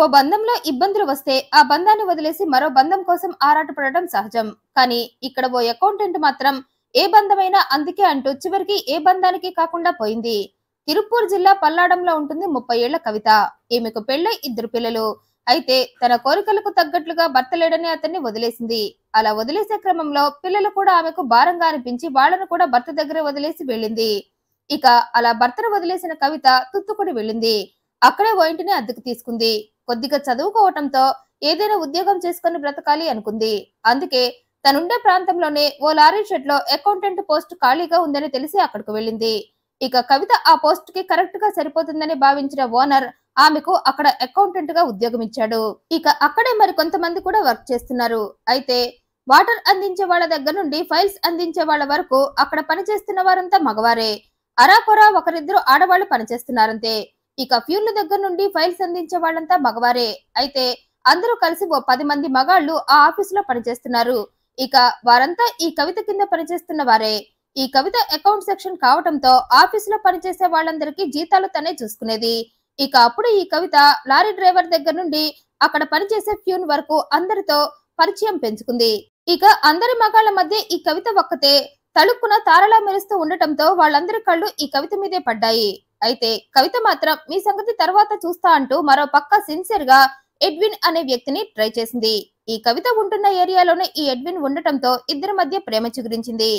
ఓ బంధంలో ఇబ్బందులు వస్తే ఆ బంధాన్ని వదిలేసి మరో బంధం కోసం ఆరాటపడటం సహజం కానీ ఇక్కడ ఓ అకౌంటెంట్ మాత్రం ఏ బంధమైనా అందుకే అంటూ చివరికి ఏ బంధానికి కాకుండా పోయింది తిరుపూర్ జిల్లా పల్లాడంలో ఉంటుంది ముప్పై ఏళ్ల కవిత ఈమెకు పెళ్ళై ఇద్దరు పిల్లలు అయితే తన కోరికలకు తగ్గట్లుగా భర్త లేడని అతన్ని వదిలేసింది అలా వదిలేసే క్రమంలో పిల్లలు కూడా ఆమెకు భారంగా అనిపించి వాళ్లను కూడా భర్త దగ్గర వదిలేసి వెళ్ళింది ఇక అలా భర్తను వదిలేసిన కవిత తుత్తుకుడి వెళ్ళింది అక్కడే ఓ ఇంటిని అద్దెకు తీసుకుంది కొద్దిగా చదువుకోవటంతో ఏదైనా ఉద్యోగం చేసుకుని బ్రతకాలి అనుకుంది అందుకే తనుండే ప్రాంతంలోనే ఓ లారీ షెడ్ లో అకౌంటెంట్ పోస్ట్ ఖాళీగా ఉందని తెలిసి అక్కడికి వెళ్ళింది ఇక కవిత ఆ పోస్ట్ కి కరెక్ట్ గా సరిపోతుందని భావించిన ఓనర్ ఆమెకు అక్కడ అకౌంటెంట్ గా ఉద్యోగం ఇచ్చాడు ఇక అక్కడే మరి కొంతమంది కూడా వర్క్ చేస్తున్నారు అయితే వాటర్ అందించే వాళ్ళ దగ్గర నుండి ఫైల్స్ అందించే వాళ్ళ వరకు అక్కడ పనిచేస్తున్న వారంతా మగవారే అరాపొరా ఒకరిద్దరు ఆడవాళ్లు పనిచేస్తున్నారంతే ఇక ఫ్యూర్ల దగ్గర నుండి ఫైల్స్ అందించే వాళ్ళంతా మగవారే అయితే అందరూ కలిసి ఓ పది మంది మగాళ్లు ఆ ఆఫీసులో పనిచేస్తున్నారు ఇక వారంతా ఈ కవిత కింద పనిచేస్తున్న వారే ఈ కవిత అకౌంట్ సెక్షన్ కావటంతో ఆఫీసులో పనిచేసే వాళ్ళందరికీ జీతాలు తనే చూసుకునేది ఇక అప్పుడు ఈ కవిత లారీ డ్రైవర్ దగ్గర నుండి అక్కడ పనిచేసే ప్యూన్ వరకు అందరితో పరిచయం పెంచుకుంది ఇక అందరి మగాళ్ల మధ్య ఈ కవిత ఒక్కతే తళుక్కున తారలా మెరుస్తూ ఉండటంతో వాళ్ళందరి కళ్ళు ఈ కవిత మీదే పడ్డాయి అయితే కవిత మాత్రం మీ సంగతి తర్వాత చూస్తా అంటూ మరో పక్క సిన్సియర్ గా ఎడ్విన్ అనే వ్యక్తిని ట్రై చేసింది ఈ కవిత ఉంటున్న ఏరియాలోనే ఈ ఎడ్విన్ ఉండటంతో ఇద్దరి మధ్య ప్రేమ చిగురించింది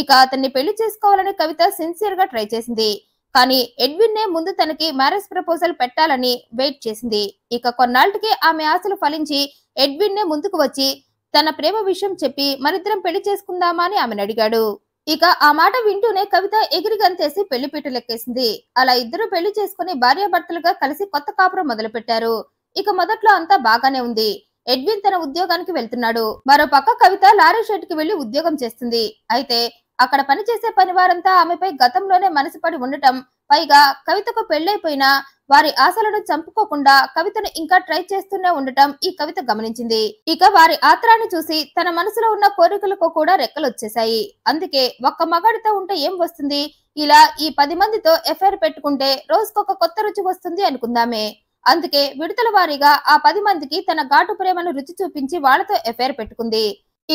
ఇక అతన్ని పెళ్లి చేసుకోవాలని కవిత సిన్సియర్ గా ట్రై చేసింది కానీ ఎడ్విన్ నే ముందు తనకి మ్యారేజ్ ప్రపోజల్ పెట్టాలని వెయిట్ చేసింది ఇక కొన్నాళ్ళకి ఆమె ఆశలు ఫలించి ఎడ్విన్ నే ముందుకు వచ్చి తన ప్రేమ విషయం చెప్పి మరిద్దరం పెళ్లి చేసుకుందామా అని ఆమెను అడిగాడు ఇక ఆ మాట వింటూనే కవిత ఎగిరి గంతేసి పెళ్లి లెక్కేసింది అలా ఇద్దరు పెళ్లి చేసుకుని భార్యాభర్తలుగా కలిసి కొత్త కాపురం మొదలు పెట్టారు ఇక మొదట్లో అంతా బాగానే ఉంది ఎడ్విన్ తన ఉద్యోగానికి వెళ్తున్నాడు మరో పక్క కవిత లారీ షెడ్ కి వెళ్లి ఉద్యోగం చేస్తుంది అయితే అక్కడ పనిచేసే పనివారంతా ఆమెపై గతంలోనే మనసు పడి ఉండటం పైగా కవితకు పెళ్లైపోయినా వారి ఆశలను చంపుకోకుండా కవితను ఇంకా ట్రై చేస్తూనే ఉండటం ఈ కవిత గమనించింది ఇక వారి ఆత్రాన్ని చూసి తన మనసులో ఉన్న కోరికలకు కూడా రెక్కలు వచ్చేశాయి అందుకే ఒక్క మగాడితో ఉంటే ఏం వస్తుంది ఇలా ఈ పది మందితో ఎఫ్ఐఆర్ పెట్టుకుంటే రోజుకొక కొత్త రుచి వస్తుంది అనుకుందామే అందుకే విడతల వారీగా ఆ పది మందికి తన ఘాటు ప్రేమను రుచి చూపించి వాళ్లతో ఎఫ్ఐఆర్ పెట్టుకుంది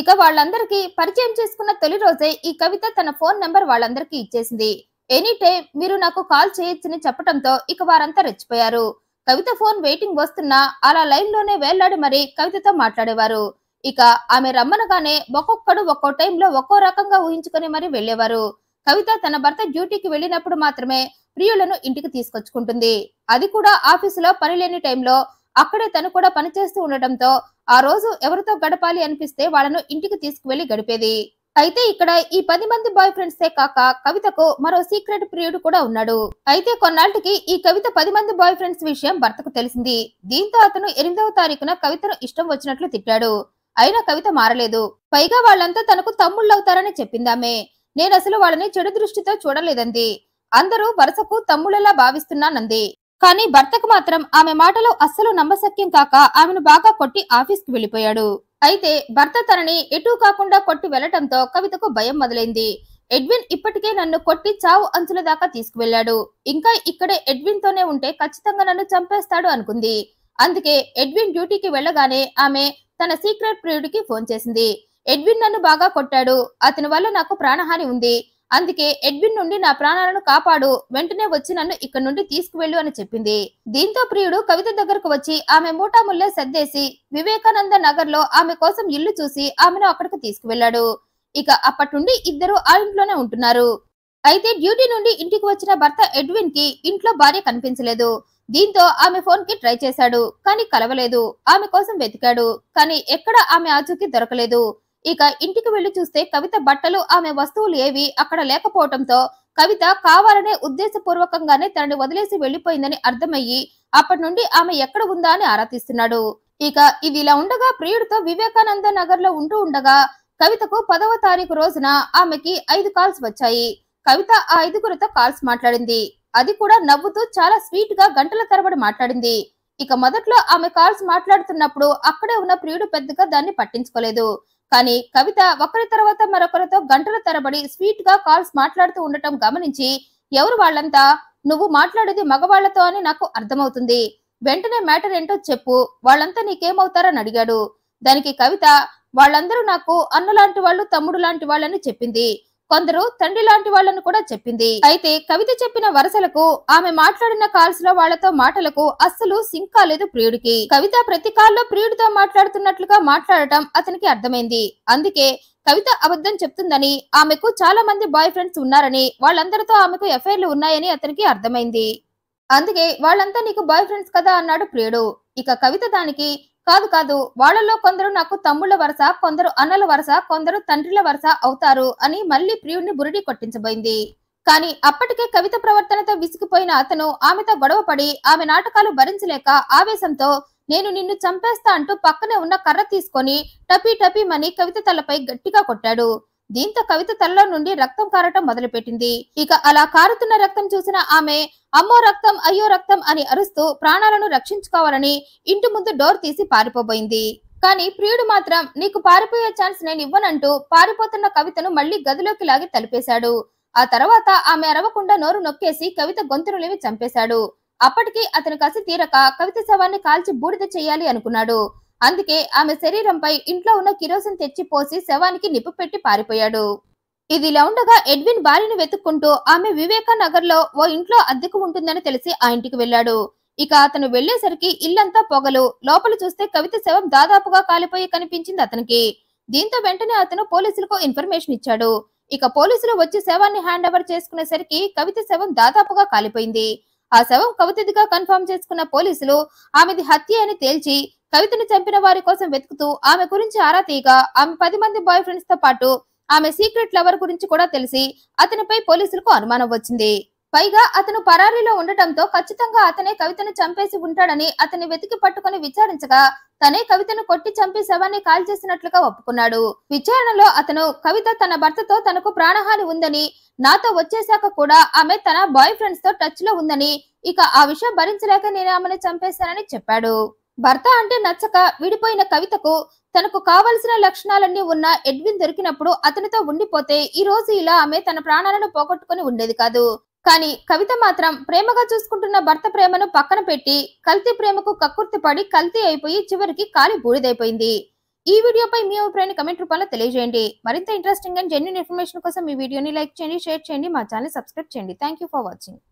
ఇక వాళ్ళందరికీ పరిచయం చేసుకున్న తొలి రోజే ఈ కవిత తన ఫోన్ నెంబర్ వాళ్ళందరికీ ఇచ్చేసింది ఎనీ టైం మీరు నాకు కాల్ చేయొచ్చని చెప్పడంతో ఇక వారంతా రెచ్చిపోయారు కవిత ఫోన్ వెయిటింగ్ వస్తున్నా అలా లైన్ లోనే వేలాడి మరీ కవితతో మాట్లాడేవారు ఇక ఆమె రమ్మనగానే ఒక్కొక్కడు ఒక్కో టైంలో ఒక్కో రకంగా ఊహించుకుని మరి వెళ్లేవారు కవిత తన భర్త డ్యూటీకి వెళ్ళినప్పుడు మాత్రమే ప్రియులను ఇంటికి తీసుకొచ్చుకుంటుంది అది కూడా ఆఫీసులో పని లేని టైంలో అక్కడే తను కూడా పనిచేస్తూ ఉండటంతో ఆ రోజు ఎవరితో గడపాలి అనిపిస్తే వాళ్ళను ఇంటికి తీసుకువెళ్లి గడిపేది అయితే ఇక్కడ ఈ పది మంది బాయ్ ఫ్రెండ్స్ ఏ కాక కవితకు మరో సీక్రెట్ ప్రియుడు కూడా ఉన్నాడు అయితే కొన్నాళ్ళకి ఈ కవిత పది మంది బాయ్ ఫ్రెండ్స్ విషయం భర్తకు తెలిసింది దీంతో అతను ఎనిమిదవ తారీఖున కవితను ఇష్టం వచ్చినట్లు తిట్టాడు అయినా కవిత మారలేదు పైగా వాళ్ళంతా తనకు తమ్ముళ్ళవుతారని చెప్పిందామే నేను అసలు వాళ్ళని చెడు దృష్టితో చూడలేదంది అందరూ వరుసకు తమ్ముళ్ళలా భావిస్తున్నానంది కానీ భర్తకు మాత్రం ఆమె మాటలో అస్సలు నమ్మశక్యం కాక ఆమెను బాగా కొట్టి ఆఫీస్కి వెళ్ళిపోయాడు అయితే భర్త తనని ఎటూ కాకుండా కొట్టి వెళ్లటంతో కవితకు భయం మొదలైంది ఎడ్విన్ ఇప్పటికే నన్ను కొట్టి చావు అంచుల దాకా తీసుకువెళ్లాడు ఇంకా ఇక్కడే ఎడ్విన్ తోనే ఉంటే ఖచ్చితంగా నన్ను చంపేస్తాడు అనుకుంది అందుకే ఎడ్విన్ డ్యూటీకి వెళ్లగానే ఆమె తన సీక్రెట్ ప్రియుడికి ఫోన్ చేసింది ఎడ్విన్ నన్ను బాగా కొట్టాడు అతని వల్ల నాకు ప్రాణహాని ఉంది అందుకే ఎడ్విన్ నుండి నా ప్రాణాలను కాపాడు వెంటనే వచ్చి నన్ను ఇక్కడ నుండి తీసుకువెళ్ళు అని చెప్పింది దీంతో ప్రియుడు కవిత దగ్గరకు వచ్చి ఆమె మూటాముల్లో సర్దేసి వివేకానంద నగర్ లో ఆమె కోసం ఇల్లు చూసి ఆమెను అక్కడికి తీసుకువెళ్లాడు ఇక అప్పటి నుండి ఇద్దరు ఆ ఇంట్లోనే ఉంటున్నారు అయితే డ్యూటీ నుండి ఇంటికి వచ్చిన భర్త ఎడ్విన్ కి ఇంట్లో భార్య కనిపించలేదు దీంతో ఆమె ఫోన్ కి ట్రై చేశాడు కానీ కలవలేదు ఆమె కోసం వెతికాడు కానీ ఎక్కడ ఆమె ఆచూకీ దొరకలేదు ఇక ఇంటికి వెళ్లి చూస్తే కవిత బట్టలు ఆమె వస్తువులు ఏవి అక్కడ లేకపోవడంతో కవిత కావాలనే ఉద్దేశపూర్వకంగానే తనని వదిలేసి వెళ్లిపోయిందని అర్థమయ్యి అప్పటి నుండి ఆమె ఎక్కడ ఉందా అని ఆరా తీస్తున్నాడు ఇక ఇది ఇలా ఉండగా ప్రియుడితో వివేకానంద నగర్ లో ఉంటూ ఉండగా కవితకు పదవ తారీఖు రోజున ఆమెకి ఐదు కాల్స్ వచ్చాయి కవిత ఆ ఐదుగురితో కాల్స్ మాట్లాడింది అది కూడా నవ్వుతూ చాలా స్వీట్ గా గంటల తరబడి మాట్లాడింది ఇక మొదట్లో ఆమె కాల్స్ మాట్లాడుతున్నప్పుడు అక్కడే ఉన్న ప్రియుడు పెద్దగా దాన్ని పట్టించుకోలేదు కానీ కవిత ఒకరి తర్వాత మరొకరితో గంటల తరబడి స్వీట్ గా కాల్స్ మాట్లాడుతూ ఉండటం గమనించి ఎవరు వాళ్ళంతా నువ్వు మాట్లాడేది మగవాళ్లతో అని నాకు అర్థమవుతుంది వెంటనే మ్యాటర్ ఏంటో చెప్పు వాళ్ళంతా నీకేమవుతారని అడిగాడు దానికి కవిత వాళ్ళందరూ నాకు అన్న లాంటి వాళ్ళు తమ్ముడు లాంటి వాళ్ళని చెప్పింది కొందరు తండ్రి లాంటి వాళ్ళను కూడా చెప్పింది అయితే కవిత చెప్పిన వరసలకు ఆమె మాట్లాడిన కాల్స్ లో వాళ్లతో మాటలకు అస్సలు సింక్ కాలేదు ప్రియుడికి కవిత ప్రతి కాల్లో ప్రియుడితో మాట్లాడుతున్నట్లుగా మాట్లాడటం అతనికి అర్థమైంది అందుకే కవిత అబద్ధం చెప్తుందని ఆమెకు చాలా మంది బాయ్ ఫ్రెండ్స్ ఉన్నారని వాళ్ళందరితో ఆమెకు ఎఫ్ఐఆర్లు ఉన్నాయని అతనికి అర్థమైంది అందుకే వాళ్ళంతా నీకు బాయ్ ఫ్రెండ్స్ కదా అన్నాడు ప్రియుడు ఇక కవిత దానికి కాదు కాదు వాళ్ళలో కొందరు నాకు తమ్ముళ్ల వరుస కొందరు అన్నల వరుస కొందరు తండ్రిల వరుస అవుతారు అని మళ్లీ ప్రియుడిని బురిడి కొట్టించబోయింది కానీ అప్పటికే కవిత ప్రవర్తనతో విసిగిపోయిన అతను ఆమెతో గొడవపడి ఆమె నాటకాలు భరించలేక ఆవేశంతో నేను నిన్ను చంపేస్తా అంటూ పక్కనే ఉన్న కర్ర తీసుకొని టపీ టపీ మని కవిత తలపై గట్టిగా కొట్టాడు దీంతో కవిత తలలో నుండి రక్తం కారటం మొదలుపెట్టింది ఇక అలా కారుతున్న రక్తం చూసిన ఆమె అమ్మో రక్తం అయ్యో రక్తం అని అరుస్తూ ప్రాణాలను రక్షించుకోవాలని ఇంటి ముందు డోర్ తీసి పారిపోబోయింది కానీ ప్రియుడు మాత్రం నీకు పారిపోయే ఛాన్స్ నేను ఇవ్వనంటూ పారిపోతున్న కవితను మళ్లీ గదిలోకి లాగి తలిపేశాడు ఆ తర్వాత ఆమె అరవకుండా నోరు నొక్కేసి కవిత లేవి చంపేశాడు అప్పటికి అతని కసి తీరక కవిత శవాన్ని కాల్చి బూడిద చేయాలి అనుకున్నాడు అందుకే ఆమె శరీరంపై ఇంట్లో ఉన్న కిరోసిన్ తెచ్చి పోసి శవానికి నిప్పు పెట్టి పారిపోయాడు ఇదిలా ఉండగా ఎడ్విన్ భార్యను వెతుక్కుంటూ ఆమె వివేకా నగర్ లో ఓ ఇంట్లో అద్దెకు ఉంటుందని తెలిసి ఆ ఇంటికి వెళ్ళాడు ఇక అతను వెళ్లేసరికి ఇల్లంతా పొగలు లోపల చూస్తే కవిత శవం దాదాపుగా కాలిపోయి కనిపించింది అతనికి దీంతో వెంటనే అతను పోలీసులకు ఇన్ఫర్మేషన్ ఇచ్చాడు ఇక పోలీసులు వచ్చి శవాన్ని హ్యాండ్ ఓవర్ చేసుకునేసరికి కవిత శవం దాదాపుగా కాలిపోయింది ఆ శవం కవితదిగా కన్ఫర్మ్ చేసుకున్న పోలీసులు ఆమెది హత్య అని తేల్చి కవితను చంపిన వారి కోసం వెతుకుతూ ఆమె గురించి ఆరా ఆమె పది మంది బాయ్ ఫ్రెండ్స్ తో పాటు ఆమె సీక్రెట్ లవర్ గురించి కూడా తెలిసి అతనిపై పోలీసులకు అనుమానం వచ్చింది పైగా అతను పరారీలో ఉండటంతో ఖచ్చితంగా అతనే కవితను చంపేసి ఉంటాడని అతన్ని వెతికి పట్టుకుని విచారించగా తనే కవితను కొట్టి చంపి శవాన్ని చేసినట్లుగా ఒప్పుకున్నాడు విచారణలో అతను కవిత తన భర్తతో తనకు ప్రాణహాని ఉందని నాతో వచ్చేశాక కూడా ఆమె తన బాయ్ ఫ్రెండ్స్ తో టచ్ లో ఉందని ఇక ఆ విషయం భరించలేక నేను ఆమెను చంపేశానని చెప్పాడు భర్త అంటే నచ్చక విడిపోయిన కవితకు తనకు కావలసిన లక్షణాలన్నీ ఉన్న ఎడ్విన్ దొరికినప్పుడు అతనితో ఉండిపోతే ఈ రోజు ఇలా ఆమె తన ప్రాణాలను పోగొట్టుకుని ఉండేది కాదు కానీ కవిత మాత్రం ప్రేమగా చూసుకుంటున్న భర్త ప్రేమను పక్కన పెట్టి కల్తీ ప్రేమకు పడి కల్తీ అయిపోయి చివరికి కాలి బూడిదైపోయింది ఈ వీడియోపై మీ అభిప్రాయాన్ని కమెంట్ రూపంలో తెలియజేయండి మరింత ఇంట్రెస్టింగ్ అండ్ జెన్యున్ ఇన్ఫర్మేషన్ కోసం ఈ వీడియోని లైక్ చేయండి షేర్ చేయండి మా ఛానల్ సబ్స్క్రైబ్ చేయండి థ్యాంక్ ఫర్ వాచింగ్